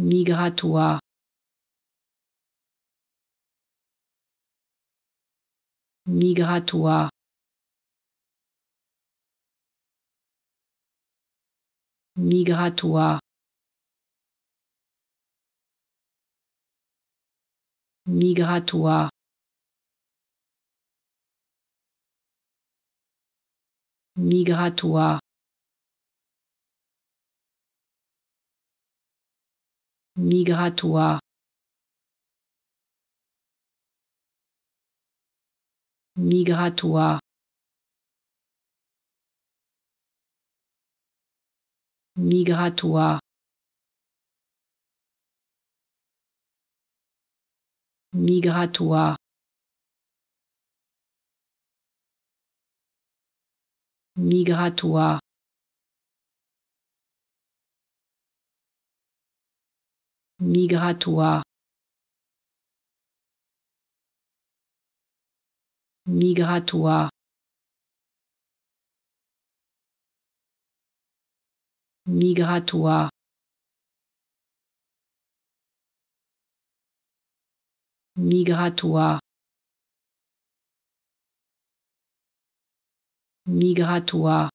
migratoire migratoire migratoire migratoire migratoire migratoire migratoire migratoire migratoire migratoire migratoire migratoire migratoire migratoire migratoire